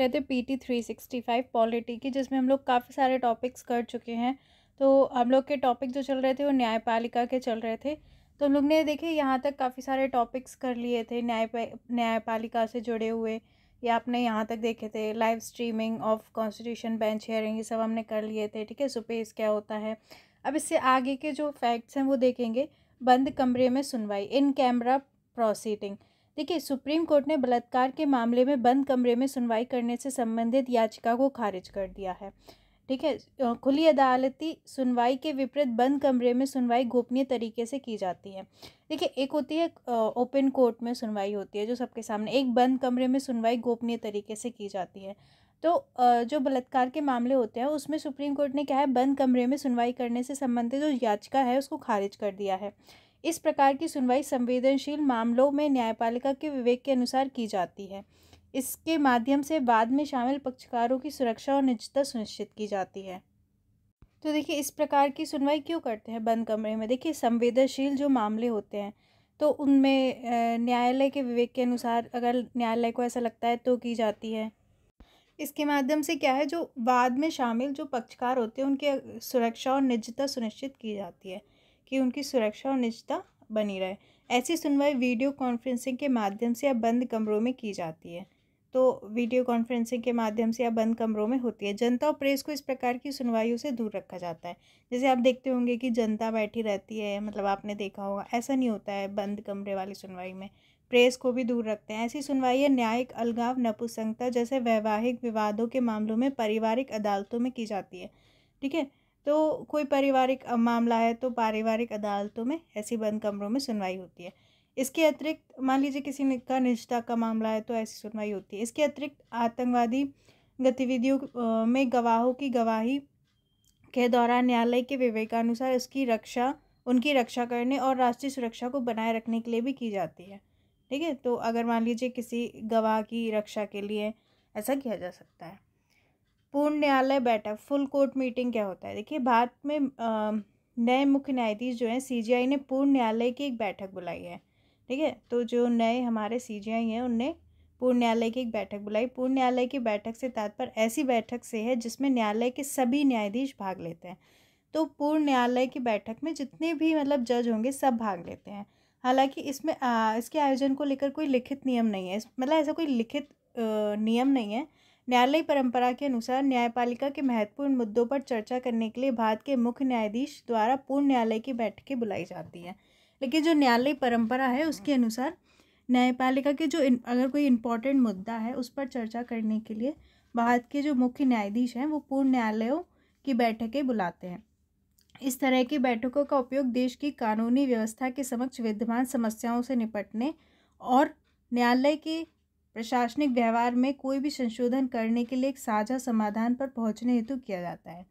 रहते P T three sixty five polity की जिसमें हम लोग काफ़ी सारे टॉपिक्स कर चुके हैं तो हम लोग के टॉपिक जो चल रहे थे वो न्यायपालिका के चल रहे थे तो हम लोग ने देखे यहाँ तक काफ़ी सारे टॉपिक्स कर लिए थे न्याय न्यायपालिका से जुड़े हुए या आपने यहाँ तक देखे थे live streaming of constitution bench hearing ये सब हमने कर लिए थे ठीक है सुपेस क्या होता है अब इससे आगे के जो फैक्ट्स हैं वो देखेंगे बंद कमरे में सुनवाई इन कैमरा प्रोसीडिंग देखिए सुप्रीम कोर्ट ने बलात्कार के मामले में बंद कमरे में सुनवाई करने से संबंधित याचिका को खारिज कर दिया है ठीक है खुली अदालती सुनवाई के विपरीत बंद कमरे में सुनवाई गोपनीय तरीके से की जाती है देखिए एक होती है ओपन कोर्ट में सुनवाई होती है जो सबके सामने एक बंद कमरे में सुनवाई गोपनीय तरीके से की जाती है तो जो बलात्कार के मामले होते हैं उसमें सुप्रीम कोर्ट ने क्या है बंद कमरे में सुनवाई करने से संबंधित जो याचिका है उसको खारिज कर दिया है इस प्रकार की सुनवाई संवेदनशील मामलों में न्यायपालिका के विवेक के अनुसार की जाती है इसके माध्यम से बाद में शामिल पक्षकारों की सुरक्षा और निजता सुनिश्चित की जाती है तो देखिए इस प्रकार की सुनवाई क्यों करते हैं बंद कमरे में देखिए संवेदनशील जो मामले होते हैं तो उनमें न्यायालय के विवेक के अनुसार अगर न्यायालय को ऐसा लगता है तो की जाती है इसके माध्यम से क्या है जो बाद में शामिल जो पक्षकार होते हैं उनकी सुरक्षा और निजता सुनिश्चित की जाती है कि उनकी सुरक्षा और निजता बनी रहे ऐसी सुनवाई वीडियो कॉन्फ्रेंसिंग के माध्यम से या बंद कमरों में की जाती है तो वीडियो कॉन्फ्रेंसिंग के माध्यम से या बंद कमरों में होती है जनता और प्रेस को इस प्रकार की सुनवाइयों से दूर रखा जाता है जैसे आप देखते होंगे कि जनता बैठी रहती है मतलब आपने देखा होगा ऐसा नहीं होता है बंद कमरे वाली सुनवाई में प्रेस को भी दूर रखते हैं ऐसी सुनवाई है न्यायिक अलगाव नपुसंगता जैसे वैवाहिक विवादों के मामलों में पारिवारिक अदालतों में की जाती है ठीक है तो कोई पारिवारिक मामला है तो पारिवारिक अदालतों में ऐसी बंद कमरों में सुनवाई होती है इसके अतिरिक्त मान लीजिए किसी का निजता का मामला है तो ऐसी सुनवाई होती है इसके अतिरिक्त आतंकवादी गतिविधियों में गवाहों की गवाही के दौरान न्यायालय के विवेकानुसार इसकी रक्षा उनकी रक्षा करने और राष्ट्रीय सुरक्षा को बनाए रखने के लिए भी की जाती है ठीक है तो अगर मान लीजिए किसी गवाह की रक्षा के लिए ऐसा किया जा सकता है पूर्ण न्यायालय बैठक फुल कोर्ट मीटिंग क्या होता है देखिए भारत में नए मुख्य न्यायाधीश जो हैं सीजीआई ने पूर्ण न्यायालय की एक बैठक बुलाई है ठीक है तो जो नए हमारे सीजीआई हैं उनने पूर्ण न्यायालय की एक बैठक बुलाई पूर्ण न्यायालय की बैठक से तात्पर्य ऐसी बैठक से है जिसमें न्यायालय के सभी न्यायाधीश भाग लेते हैं तो पूर्ण न्यायालय की बैठक में जितने भी मतलब जज होंगे सब भाग लेते हैं हालांकि इसमें इसके आयोजन को लेकर कोई लिखित नियम नहीं है मतलब ऐसा कोई लिखित नियम नहीं है न्यायालय परंपरा के अनुसार न्यायपालिका के महत्वपूर्ण मुद्दों पर चर्चा करने के लिए भारत के मुख्य न्यायाधीश द्वारा पूर्ण न्यायालय की बैठकें बुलाई जाती हैं लेकिन जो न्यायालय परंपरा है उसके अनुसार न्यायपालिका के जो अगर कोई इम्पोर्टेंट मुद्दा है उस पर चर्चा करने के लिए भारत के जो मुख्य न्यायाधीश हैं वो पूर्ण न्यायालयों की बैठकें बुलाते हैं इस तरह की बैठकों का उपयोग देश की कानूनी व्यवस्था के समक्ष विद्यमान समस्याओं से निपटने और न्यायालय के प्रशासनिक व्यवहार में कोई भी संशोधन करने के लिए एक साझा समाधान पर पहुंचने हेतु किया जाता है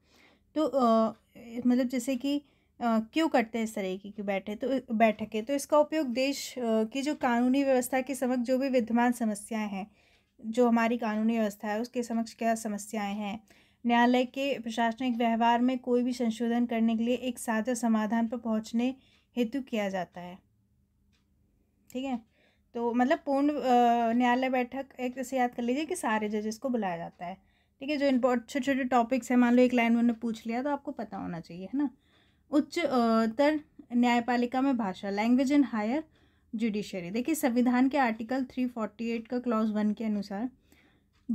तो मतलब जैसे कि क्यों करते हैं इस तरह की बैठे तो बैठकें तो इसका उपयोग देश की जो कानूनी व्यवस्था के समक्ष जो भी विद्यमान समस्याएं हैं जो हमारी कानूनी व्यवस्था है उसके समक्ष क्या समस्याएं हैं न्यायालय के प्रशासनिक व्यवहार में कोई भी संशोधन करने के लिए एक साझा समाधान पर पहुंचने हेतु किया जाता है ठीक है तो मतलब पूर्ण न्यायालय बैठक एक जैसे याद कर लीजिए कि सारे जजेस को बुलाया जाता है ठीक है जो इम्पोर्ट छोटे छोटे टॉपिक्स हैं मान लो एक लाइन उन्होंने पूछ लिया तो आपको पता होना चाहिए है ना उच्चतर न्यायपालिका में भाषा लैंग्वेज इन हायर जुडिशरी देखिए संविधान के आर्टिकल थ्री फोर्टी एट का क्लॉज वन के अनुसार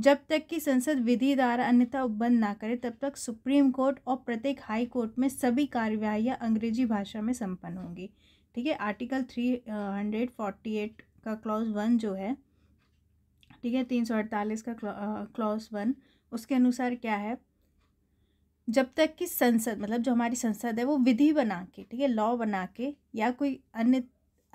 जब तक कि संसद विधि द्वारा अन्यथा उपबंध ना करे तब तक सुप्रीम कोर्ट और प्रत्येक हाई कोर्ट में सभी कार्यवाहियाँ अंग्रेजी भाषा में संपन्न होंगी ठीक है article three hundred forty eight का क्लॉज वन जो है ठीक है तीन सौ अड़तालीस का क्लॉज वन उसके अनुसार क्या है जब तक कि संसद मतलब जो हमारी संसद है वो विधि बना के ठीक है लॉ बना के या कोई अन्य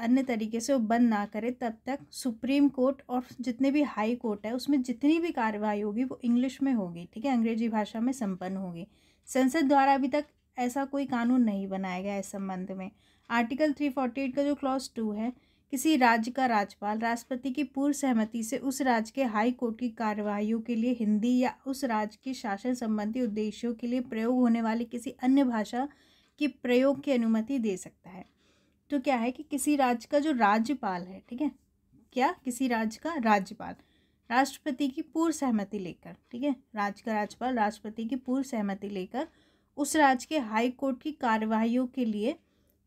अन्य तरीके से वो बंद ना करे तब तक सुप्रीम कोर्ट और जितने भी हाई कोर्ट है उसमें जितनी भी कार्रवाई होगी वो इंग्लिश में होगी ठीक है अंग्रेजी भाषा में संपन्न होगी संसद द्वारा अभी तक ऐसा कोई कानून नहीं बनाया गया इस संबंध में आर्टिकल थ्री फोर्टी एट का जो क्लॉज टू है किसी राज्य का राज्यपाल राष्ट्रपति की पूर्व सहमति से उस राज्य के हाई कोर्ट की कार्यवाहियों के लिए हिंदी या उस राज्य के शासन संबंधी उद्देश्यों के लिए प्रयोग होने वाली किसी अन्य भाषा के प्रयोग की अनुमति दे सकता है तो क्या है कि किसी राज्य का जो राज्यपाल है ठीक है क्या किसी राज्य का राज्यपाल राष्ट्रपति की पूर्व सहमति लेकर ठीक है राज्य का राज्यपाल राष्ट्रपति की पूर्व सहमति लेकर उस राज्य के हाई कोर्ट की कार्यवाहियों के लिए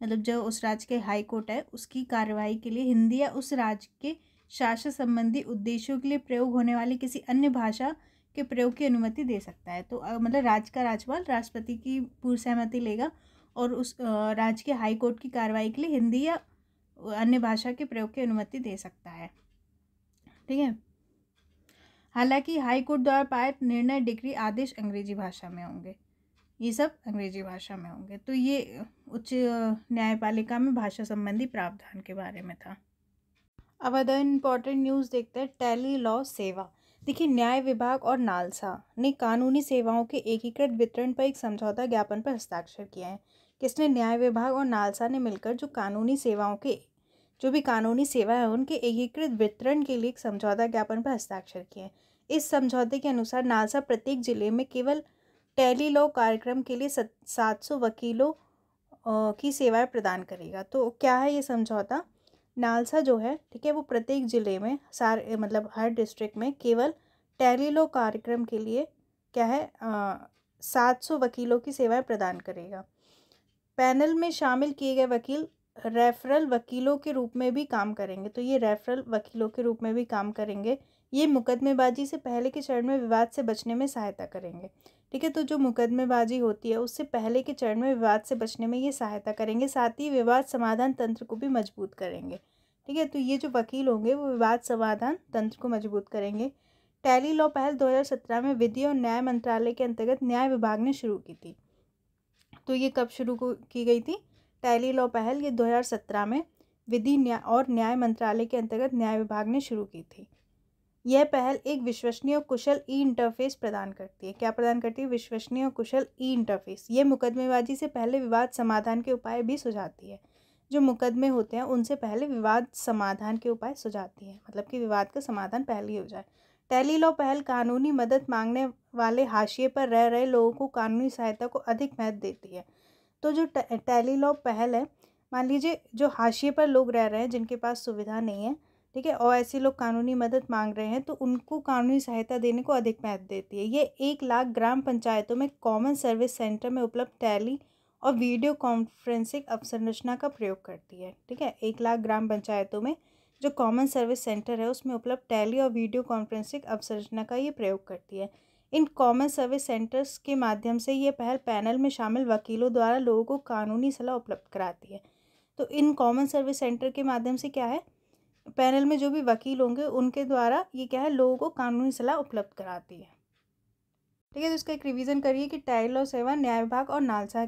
मतलब जो उस राज्य के हाई कोर्ट है उसकी कार्रवाई के लिए हिंदी या उस राज्य के शासन संबंधी उद्देश्यों के लिए प्रयोग होने वाली किसी अन्य भाषा के प्रयोग की अनुमति दे सकता है तो मतलब राज्य का राज्यपाल राष्ट्रपति की पूर्व सहमति लेगा और उस राज्य के हाई कोर्ट की कार्रवाई के लिए हिंदी या अन्य भाषा के प्रयोग की अनुमति दे सकता है ठीक है हालांकि हाई कोर्ट द्वारा पारित निर्णय डिग्री आदेश अंग्रेजी भाषा में होंगे ये सब अंग्रेजी भाषा में होंगे तो ये उच्च न्यायपालिका में भाषा संबंधी प्रावधान के बारे में था अब अदर इम्पॉर्टेंट न्यूज़ देखते हैं टैली लॉ सेवा देखिए न्याय विभाग और नालसा ने कानूनी सेवाओं के एकीकृत वितरण पर एक समझौता ज्ञापन पर हस्ताक्षर किए हैं किसने न्याय विभाग और नालसा ने मिलकर जो कानूनी सेवाओं के जो भी कानूनी सेवा है उनके एकीकृत वितरण के लिए एक समझौता ज्ञापन पर हस्ताक्षर किए हैं इस समझौते के अनुसार नालसा प्रत्येक जिले में केवल टैली लॉ कार्यक्रम के लिए सात सौ वकीलों की सेवाएं प्रदान करेगा तो क्या है ये समझौता नालसा जो है ठीक है वो प्रत्येक ज़िले में सारे मतलब हर डिस्ट्रिक्ट में केवल टेलीलो कार्यक्रम के लिए क्या है सात सौ वकीलों की सेवाएं प्रदान करेगा पैनल में शामिल किए गए वकील रेफरल वकीलों के रूप में भी काम करेंगे तो ये रेफरल वकीलों के रूप में भी काम करेंगे ये मुकदमेबाजी से पहले के चरण में विवाद से बचने में सहायता करेंगे ठीक है तो जो मुकदमेबाजी होती है उससे पहले के चरण में विवाद से बचने में ये सहायता करेंगे साथ ही विवाद समाधान तंत्र को भी मजबूत करेंगे ठीक है तो ये जो वकील होंगे वो विवाद समाधान तंत्र को मजबूत करेंगे टैली लॉ पहल 2017 में विधि और न्याय मंत्रालय के अंतर्गत न्याय विभाग ने शुरू की थी तो ये कब शुरू की गई थी टैली लॉ पहल ये 2017 में विधि न्याय और न्याय मंत्रालय के अंतर्गत न्याय विभाग ने शुरू की थी यह पहल एक विश्वसनीय और कुशल ई इंटरफेस प्रदान करती है क्या प्रदान करती है विश्वसनीय और कुशल ई इंटरफेस ये मुकदमेबाजी से पहले विवाद समाधान के उपाय भी सुझाती है जो मुकदमे होते हैं उनसे पहले विवाद समाधान के उपाय सुझाती है मतलब कि विवाद का समाधान पहले ही हो जाए टैली लॉ पहल कानूनी मदद मांगने वाले हाशिए पर रह रहे लोगों को कानूनी सहायता को अधिक महत्व देती है तो जो टैली लॉ पहल है मान लीजिए जो हाशिए पर लोग रह रहे हैं जिनके पास सुविधा नहीं है ठीक है और ऐसे लोग कानूनी मदद मांग रहे हैं तो उनको कानूनी सहायता देने को अधिक महत्व देती है ये एक लाख ग्राम पंचायतों में कॉमन सर्विस सेंटर में उपलब्ध टैली और वीडियो कॉन्फ्रेंसिंग अवसंरचना का प्रयोग करती है ठीक है एक लाख ग्राम पंचायतों में जो कॉमन सर्विस सेंटर है उसमें उपलब्ध टैली और वीडियो कॉन्फ्रेंसिंग अवसंरचना का ये प्रयोग करती है इन कॉमन सर्विस सेंटर्स के माध्यम से ये पहल पैनल में शामिल वकीलों द्वारा लोगों को कानूनी सलाह उपलब्ध कराती है तो इन कॉमन सर्विस सेंटर के माध्यम से क्या है पैनल में जो भी वकील होंगे उनके द्वारा ये क्या है लोगों को कानूनी सलाह उपलब्ध कराती है ठीक है तो इसका एक रिवीजन करिए कि टाइल और सेवा न्याय विभाग और नालसा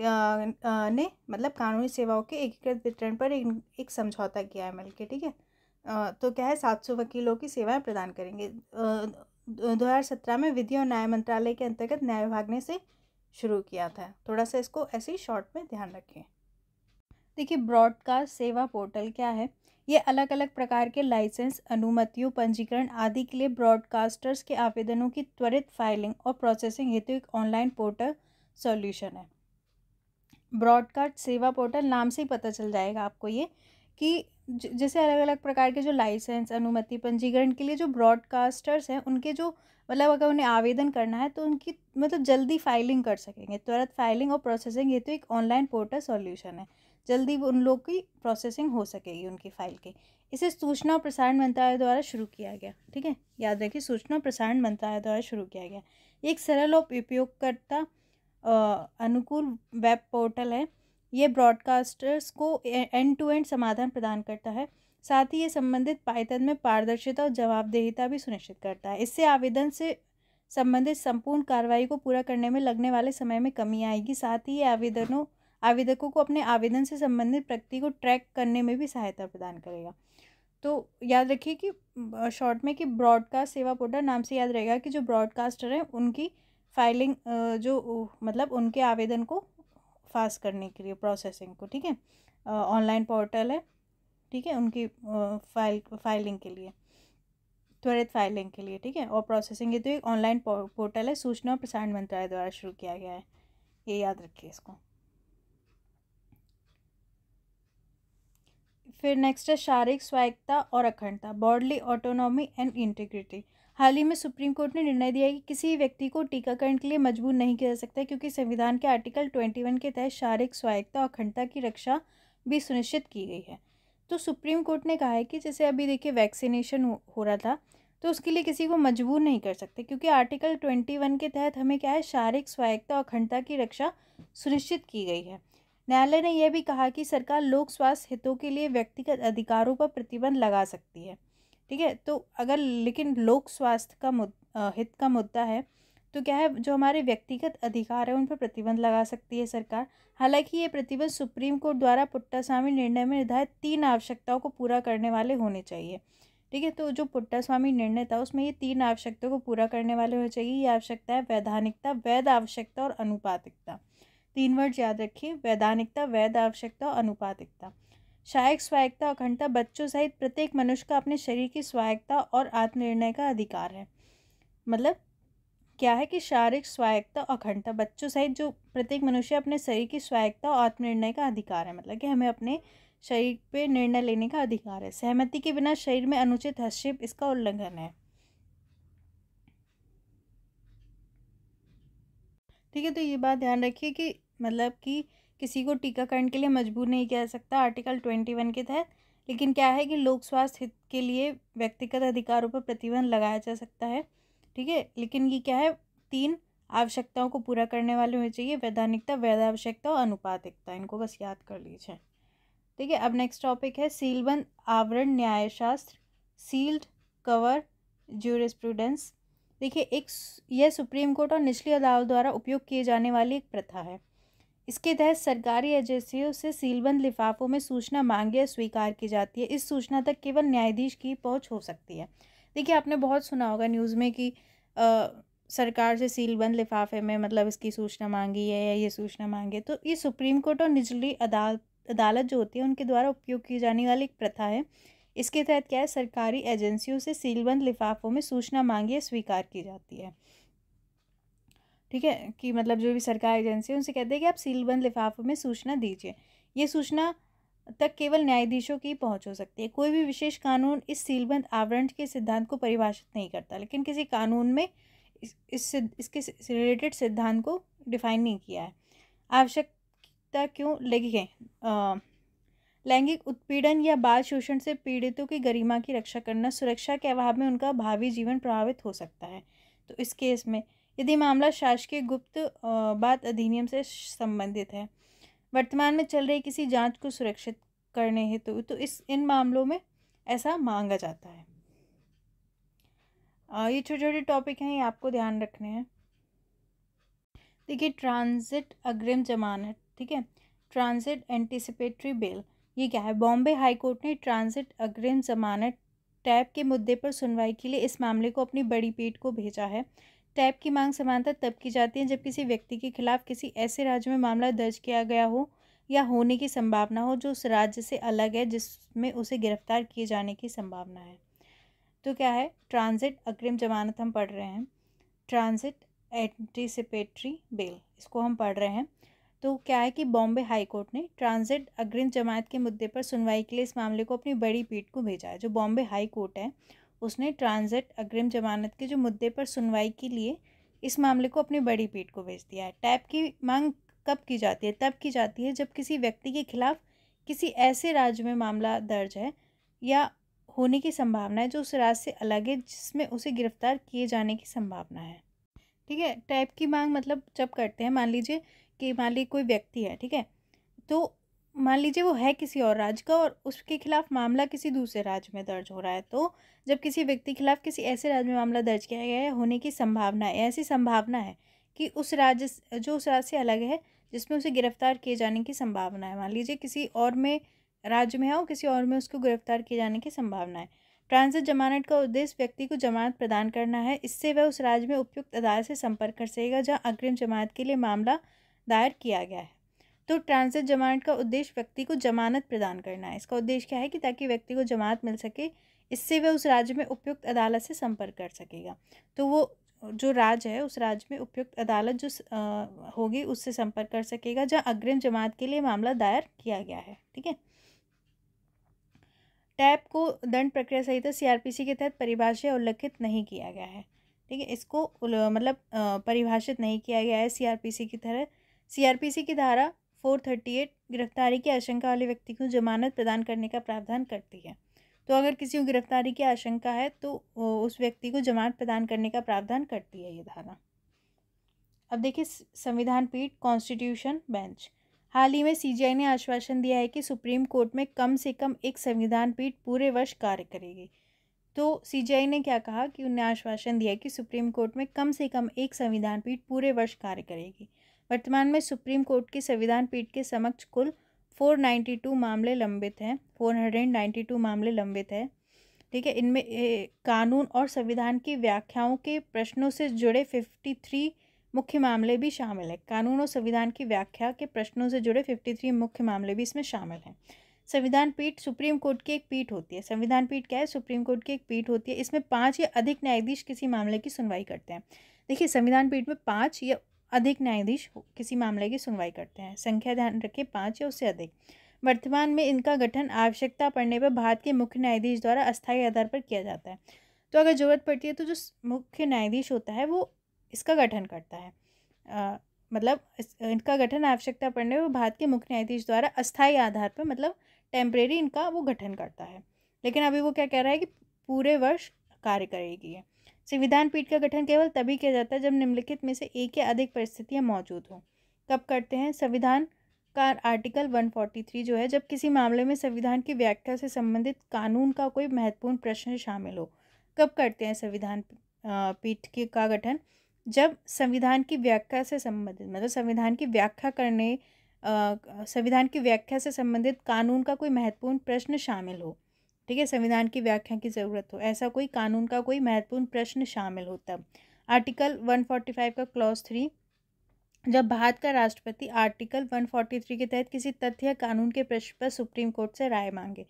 ने मतलब कानूनी सेवाओं के एकीकृत वितरण पर एक, एक समझौता किया है मिल के ठीक है तो क्या है सात सौ वकीलों की सेवाएं प्रदान करेंगे दो हज़ार सत्रह में विधि और न्याय मंत्रालय के अंतर्गत न्याय विभाग ने से शुरू किया था थोड़ा सा इसको ऐसे ही शॉर्ट में ध्यान रखें देखिए ब्रॉडकास्ट सेवा पोर्टल क्या है ये अलग अलग प्रकार के लाइसेंस अनुमतियों पंजीकरण आदि के लिए ब्रॉडकास्टर्स के आवेदनों की त्वरित फाइलिंग और प्रोसेसिंग हेतु एक ऑनलाइन पोर्टल सॉल्यूशन है ब्रॉडकास्ट सेवा पोर्टल नाम से ही पता चल जाएगा आपको ये कि जैसे अलग अलग प्रकार के जो लाइसेंस अनुमति पंजीकरण के लिए जो ब्रॉडकास्टर्स हैं उनके जो मतलब अगर उन्हें आवेदन करना है तो उनकी मतलब जल्दी फाइलिंग कर सकेंगे त्वरित फाइलिंग और प्रोसेसिंग हेतु तो एक ऑनलाइन पोर्टल सॉल्यूशन है जल्दी उन लोग की प्रोसेसिंग हो सकेगी उनकी फ़ाइल की इसे सूचना और प्रसारण मंत्रालय द्वारा शुरू किया गया ठीक है याद रखिए सूचना और प्रसारण मंत्रालय द्वारा शुरू किया गया एक सरल और उपयोगकर्ता अनुकूल वेब पोर्टल है ये ब्रॉडकास्टर्स को एंड टू एंड समाधान प्रदान करता है साथ ही ये संबंधित पायतन में पारदर्शिता और जवाबदेहिता भी सुनिश्चित करता है इससे आवेदन से संबंधित संपूर्ण कार्रवाई को पूरा करने में लगने वाले समय में कमी आएगी साथ ही ये आवेदनों आवेदकों को अपने आवेदन से संबंधित प्रगति को ट्रैक करने में भी सहायता प्रदान करेगा तो याद रखिए कि शॉर्ट में कि ब्रॉडकास्ट सेवा पोर्टल नाम से याद रहेगा कि जो ब्रॉडकास्टर हैं उनकी फाइलिंग जो मतलब उनके आवेदन को फास्ट करने के लिए प्रोसेसिंग को ठीक है ऑनलाइन पोर्टल है ठीक है उनकी फाइल फाइलिंग के लिए त्वरित फाइलिंग के लिए ठीक है और प्रोसेसिंग ये तो एक ऑनलाइन पोर्टल है सूचना और प्रसारण मंत्रालय द्वारा शुरू किया गया है ये याद रखिए इसको फिर नेक्स्ट है शारीरिक स्वायत्ता और अखंडता बॉडली ऑटोनॉमी एंड इंटीग्रिटी हाल ही में सुप्रीम कोर्ट ने निर्णय दिया कि किसी व्यक्ति को टीकाकरण के लिए मजबूर नहीं किया जा सकता क्योंकि संविधान के आर्टिकल ट्वेंटी वन के तहत शारीरिक स्वायत्ता और अखंडता की रक्षा भी सुनिश्चित की गई है तो सुप्रीम कोर्ट ने कहा है कि जैसे अभी देखिए वैक्सीनेशन हो, रहा था तो उसके लिए किसी को मजबूर नहीं कर सकते क्योंकि आर्टिकल ट्वेंटी के तहत हमें क्या है शारीरिक स्वायत्ता और अखंडता की रक्षा सुनिश्चित की गई है न्यायालय ने यह भी कहा कि सरकार लोक स्वास्थ्य हितों के लिए व्यक्तिगत अधिकारों पर प्रतिबंध लगा सकती है ठीक है तो अगर लेकिन लोक स्वास्थ्य का मुद हित का मुद्दा है तो क्या है जो हमारे व्यक्तिगत अधिकार है उन पर प्रतिबंध लगा सकती है सरकार हालांकि ये प्रतिबंध सुप्रीम कोर्ट द्वारा पुट्टास्वामी निर्णय में निर्धारित तीन आवश्यकताओं को पूरा करने वाले होने चाहिए ठीक है तो जो पुट्टास्वामी निर्णय था उसमें ये तीन आवश्यकताओं को पूरा करने वाले होने चाहिए ये आवश्यकता है वैधानिकता वैध आवश्यकता और अनुपातिकता तीन वर्ड याद रखिए वैधानिकता वैध आवश्यकता और अनुपातिकता शायक स्वायकता अखंडता बच्चों सहित प्रत्येक मनुष्य का अपने शरीर की स्वायकता और आत्मनिर्णय का अधिकार है मतलब क्या है कि शारीरिक स्वायकता और अखंडता बच्चों सहित जो प्रत्येक मनुष्य अपने शरीर की स्वायकता और आत्मनिर्णय का अधिकार है मतलब कि हमें अपने शरीर पे निर्णय लेने का अधिकार है सहमति के बिना शरीर में अनुचित हस्तक्षेप इसका उल्लंघन है ठीक है तो ये बात ध्यान रखिए कि मतलब कि किसी को टीकाकरण के लिए मजबूर नहीं किया जा सकता आर्टिकल ट्वेंटी वन के तहत लेकिन क्या है कि लोक स्वास्थ्य हित के लिए व्यक्तिगत अधिकारों पर प्रतिबंध लगाया जा सकता है ठीक है लेकिन ये क्या है तीन आवश्यकताओं को पूरा करने वाले होने चाहिए वैधानिकता वैध आवश्यकता और अनुपातिकता इनको बस याद कर लीजिए ठीक है अब नेक्स्ट टॉपिक है सीलबंद आवरण न्यायशास्त्र सील्ड कवर ज्यूरिस्प्रूडेंस देखिए एक यह सुप्रीम कोर्ट और निचली अदालत द्वारा उपयोग किए जाने वाली एक प्रथा है इसके तहत सरकारी एजेंसियों से सीलबंद लिफाफों में सूचना मांगे या स्वीकार की जाती है इस सूचना तक केवल न्यायाधीश की पहुंच हो सकती है देखिए आपने बहुत सुना होगा न्यूज़ में कि आ, सरकार से सीलबंद लिफाफे में मतलब इसकी सूचना मांगी है या ये सूचना मांगे तो ये सुप्रीम कोर्ट और निचली अदालत अदालत जो होती है उनके द्वारा उपयोग की जाने वाली एक प्रथा है इसके तहत क्या है सरकारी एजेंसियों से सीलबंद लिफाफों में सूचना मांगी या स्वीकार की जाती है ठीक है कि मतलब जो भी सरकार एजेंसी है उनसे कहते हैं कि आप सीलबंद लिफाफे में सूचना दीजिए ये सूचना तक केवल न्यायाधीशों की पहुंच हो सकती है कोई भी विशेष कानून इस सीलबंद आवरण के सिद्धांत को परिभाषित नहीं करता लेकिन किसी कानून में इस, इस इसके रिलेटेड सिद्धांत को डिफाइन नहीं किया है आवश्यकता क्यों लगी है लैंगिक उत्पीड़न या बाल शोषण से पीड़ितों की गरिमा की रक्षा करना सुरक्षा के अभाव में उनका भावी जीवन प्रभावित हो सकता है तो इस केस में यदि मामला शासकीय गुप्त बात अधिनियम से संबंधित है वर्तमान में चल रही किसी जांच को सुरक्षित करने हेतु तो, तो इस इन मामलों में ऐसा मांगा जाता है आ, ये छोटे छोटे टॉपिक हैं ये आपको ध्यान रखने हैं देखिए ट्रांजिट अग्रिम जमानत ठीक है ट्रांजिट एंटिसिपेटरी बेल ये क्या है बॉम्बे हाई कोर्ट ने ट्रांजिट अग्रिम जमानत टैब के मुद्दे पर सुनवाई के लिए इस मामले को अपनी बड़ी पीठ को भेजा है टैप की मांग समानता तब की जाती है जब किसी व्यक्ति के खिलाफ किसी ऐसे राज्य में मामला दर्ज किया गया हो या होने की संभावना हो जो उस राज्य से अलग है जिसमें उसे गिरफ्तार किए जाने की संभावना है तो क्या है ट्रांजिट अग्रिम जमानत हम पढ़ रहे हैं ट्रांजिट एंटीसिपेटरी बेल इसको हम पढ़ रहे हैं तो क्या है कि बॉम्बे हाई कोर्ट ने ट्रांजिट अग्रिम जमानत के मुद्दे पर सुनवाई के लिए इस मामले को अपनी बड़ी पीठ को भेजा है जो बॉम्बे हाई कोर्ट है उसने ट्रांजिट अग्रिम जमानत के जो मुद्दे पर सुनवाई के लिए इस मामले को अपनी बड़ी पीठ को भेज दिया है टैप की मांग कब की जाती है तब की जाती है जब किसी व्यक्ति के खिलाफ किसी ऐसे राज्य में मामला दर्ज है या होने की संभावना है जो उस राज्य से अलग है जिसमें उसे गिरफ्तार किए जाने की संभावना है ठीक है टैप की मांग मतलब जब करते हैं मान लीजिए कि मान लीजिए कोई व्यक्ति है ठीक है तो मान लीजिए वो है किसी और राज्य का और उसके खिलाफ मामला किसी दूसरे राज्य में दर्ज हो रहा है तो जब किसी व्यक्ति के खिलाफ किसी ऐसे राज्य में मामला दर्ज किया गया है होने की संभावना है ऐसी संभावना है कि उस राज्य जो उस राज्य से अलग है जिसमें उसे गिरफ्तार किए जाने की संभावना है मान लीजिए किसी और में राज्य में है और किसी और में उसको गिरफ्तार किए जाने की संभावना है ट्रांजिट जमानत का उद्देश्य व्यक्ति को जमानत प्रदान करना है इससे वह उस राज्य में उपयुक्त अदालत से संपर्क कर सकेगा जहाँ अग्रिम जमानत के लिए मामला दायर किया गया है तो ट्रांसिट जमानत का उद्देश्य व्यक्ति को जमानत प्रदान करना है इसका उद्देश्य क्या है कि ताकि व्यक्ति को जमानत मिल सके इससे वह उस राज्य में उपयुक्त अदालत से संपर्क कर सकेगा तो वो जो राज्य है उस राज्य में उपयुक्त अदालत जो होगी उससे संपर्क कर सकेगा जहाँ अग्रिम जमात के लिए मामला दायर किया गया है ठीक है टैप को दंड प्रक्रिया संहिता सीआरपीसी के तहत परिभाषा उल्लिखित नहीं किया गया है ठीक है इसको मतलब परिभाषित नहीं किया गया है सीआरपीसी की तरह सीआरपीसी की धारा फोर थर्टी एट गिरफ्तारी की आशंका वाले व्यक्ति को जमानत प्रदान करने का प्रावधान करती है तो अगर किसी को गिरफ्तारी की आशंका है तो उस व्यक्ति को जमानत प्रदान करने का प्रावधान करती है ये धारा अब देखिए संविधान पीठ कॉन्स्टिट्यूशन बेंच हाल ही में सीजीआई ने आश्वासन दिया है कि सुप्रीम कोर्ट में कम से कम एक संविधान पीठ पूरे वर्ष कार्य करेगी तो सीजीआई ने क्या कहा कि उन्हें आश्वासन दिया है कि सुप्रीम कोर्ट में कम से कम एक संविधान पीठ पूरे वर्ष कार्य करेगी वर्तमान में सुप्रीम कोर्ट की संविधान पीठ के समक्ष कुल 492 मामले लंबित हैं 492 मामले लंबित हैं ठीक है इनमें कानून और संविधान की व्याख्याओं के प्रश्नों से जुड़े 53 मुख्य मामले भी शामिल हैं कानून और संविधान की व्याख्या के प्रश्नों से जुड़े 53 मुख्य मामले भी इसमें शामिल हैं संविधान पीठ सुप्रीम कोर्ट की एक पीठ होती है संविधान पीठ क्या है सुप्रीम कोर्ट की एक पीठ होती है इसमें पाँच या अधिक न्यायाधीश किसी मामले की सुनवाई करते हैं देखिए संविधान पीठ में पाँच या अधिक न्यायाधीश किसी मामले की सुनवाई करते हैं संख्या ध्यान रखें पाँच या उससे अधिक वर्तमान में इनका गठन आवश्यकता पड़ने पर भारत के मुख्य न्यायाधीश द्वारा अस्थायी आधार पर किया जाता है तो अगर ज़रूरत पड़ती है तो जो मुख्य न्यायाधीश होता है वो इसका गठन करता है आ, मतलब इस, इनका गठन आवश्यकता पड़ने पर भारत के मुख्य न्यायाधीश द्वारा अस्थायी आधार पर मतलब टेम्परेरी इनका वो गठन करता है लेकिन अभी वो क्या कह रहा है कि पूरे वर्ष कार्य करेगी संविधान पीठ का गठन केवल तभी किया जाता है जब निम्नलिखित में से एक या अधिक परिस्थितियाँ मौजूद हों कब करते हैं संविधान का आर्टिकल 143 जो है जब किसी मामले में संविधान की व्याख्या से संबंधित कानून का कोई महत्वपूर्ण प्रश्न शामिल हो कब करते हैं संविधान पीठ के का गठन जब संविधान की व्याख्या से संबंधित मतलब संविधान की व्याख्या करने संविधान की व्याख्या से संबंधित कानून का कोई महत्वपूर्ण प्रश्न शामिल हो ठीक है संविधान की व्याख्या की ज़रूरत हो ऐसा कोई कानून का कोई महत्वपूर्ण प्रश्न शामिल होता आर्टिकल वन फोर्टी फाइव का क्लॉज थ्री जब भारत का राष्ट्रपति आर्टिकल वन फोर्टी थ्री के तहत किसी तथ्य कानून के प्रश्न पर सुप्रीम कोर्ट से राय मांगे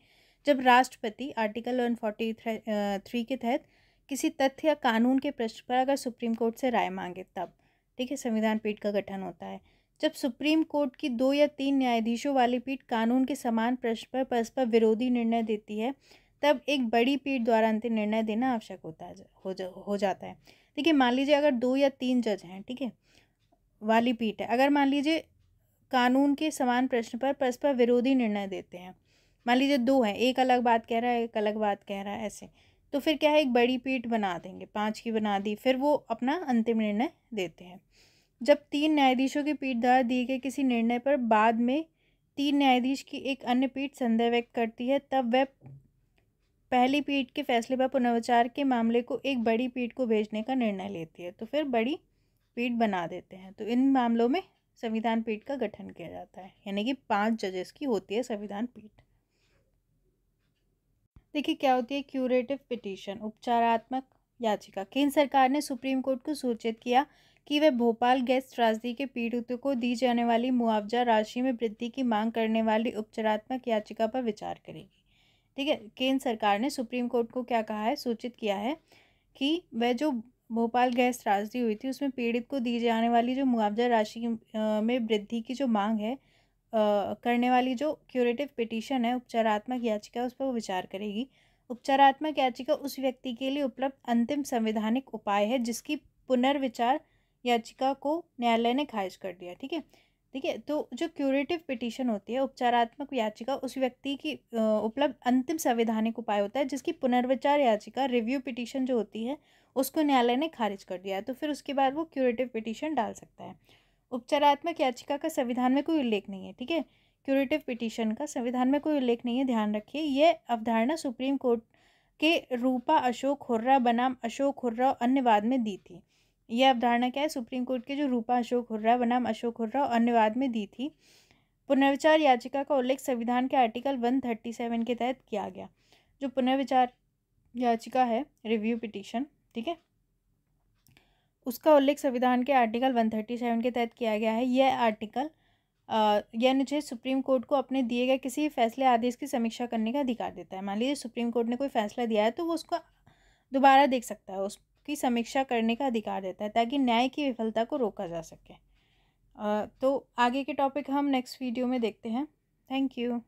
जब राष्ट्रपति आर्टिकल वन फोर्टी थ्री के तहत किसी तथ्य या कानून के प्रश्न पर अगर सुप्रीम कोर्ट से राय मांगे तब ठीक है संविधान पीठ का गठन होता है जब सुप्रीम कोर्ट की दो या तीन न्यायाधीशों वाली पीठ कानून के समान प्रश्न पर परस्पर विरोधी निर्णय देती है तब एक बड़ी पीठ द्वारा अंतिम निर्णय देना आवश्यक होता है हो, जा, हो जाता है देखिए मान लीजिए अगर दो या तीन जज हैं ठीक है वाली पीठ है अगर मान लीजिए कानून के समान प्रश्न पर परस्पर विरोधी निर्णय देते हैं मान लीजिए दो हैं एक अलग बात कह रहा है एक अलग बात कह रहा है ऐसे तो फिर क्या है एक बड़ी पीठ बना देंगे पाँच की बना दी फिर वो अपना अंतिम निर्णय देते हैं जब तीन न्यायाधीशों की पीठ द्वारा दिए गए किसी निर्णय पर बाद में तीन न्यायाधीश की एक अन्य पीठ संदेह व्यक्त करती है तब वह पहली पीठ के फैसले पर पुनर्विचार के मामले को एक बड़ी पीठ को भेजने का निर्णय लेती है तो फिर बड़ी पीठ बना देते हैं तो इन मामलों में संविधान पीठ का गठन किया जाता है यानी कि पांच जजेस की होती है संविधान पीठ देखिए क्या होती है क्यूरेटिव पिटीशन उपचारात्मक याचिका केंद्र सरकार ने सुप्रीम कोर्ट को सूचित किया कि वह भोपाल गैस त्रासदी के पीड़ितों को दी जाने वाली मुआवजा राशि में वृद्धि की मांग करने वाली उपचारात्मक याचिका पर विचार करेगी ठीक है केंद्र सरकार ने सुप्रीम कोर्ट को क्या कहा है सूचित किया है कि वह जो भोपाल गैस त्रासदी हुई थी उसमें पीड़ित को दी जाने वाली जो मुआवजा राशि में वृद्धि की जो मांग है करने वाली जो क्यूरेटिव पिटीशन है उपचारात्मक याचिका उस पर वो विचार करेगी उपचारात्मक याचिका उस व्यक्ति के लिए उपलब्ध अंतिम संवैधानिक उपाय है जिसकी पुनर्विचार याचिका को न्यायालय ने खारिज कर दिया ठीक है ठीक है तो जो क्यूरेटिव पिटीशन होती है उपचारात्मक याचिका उस व्यक्ति की उपलब्ध अंतिम संवैधानिक उपाय होता है जिसकी पुनर्विचार याचिका रिव्यू पिटीशन जो होती है उसको न्यायालय ने खारिज कर दिया है तो फिर उसके बाद वो क्यूरेटिव पिटीशन डाल सकता है उपचारात्मक याचिका का संविधान में कोई उल्लेख नहीं है ठीक है क्यूरेटिव पिटीशन का संविधान में कोई उल्लेख नहीं है ध्यान रखिए यह अवधारणा सुप्रीम कोर्ट के रूपा अशोक हुर्रा बनाम अशोक हुर्रा और अन्य वाद में दी थी यह अवधारणा क्या है सुप्रीम कोर्ट के जो रूपा अशोक हुर्रा बनाम अशोक हुर्रा और अन्यवाद में दी थी पुनर्विचार याचिका का उल्लेख संविधान के आर्टिकल वन थर्टी सेवन के तहत किया गया जो पुनर्विचार याचिका है रिव्यू पिटिशन ठीक है उसका उल्लेख संविधान के आर्टिकल वन थर्टी सेवन के तहत किया गया है यह आर्टिकल यह अनुच्छेद सुप्रीम कोर्ट को अपने दिए गए किसी फैसले आदेश की समीक्षा करने का अधिकार देता है मान लीजिए सुप्रीम कोर्ट ने कोई फैसला दिया है तो वो उसको दोबारा देख सकता है उस की समीक्षा करने का अधिकार देता है ताकि न्याय की विफलता को रोका जा सके तो आगे के टॉपिक हम नेक्स्ट वीडियो में देखते हैं थैंक यू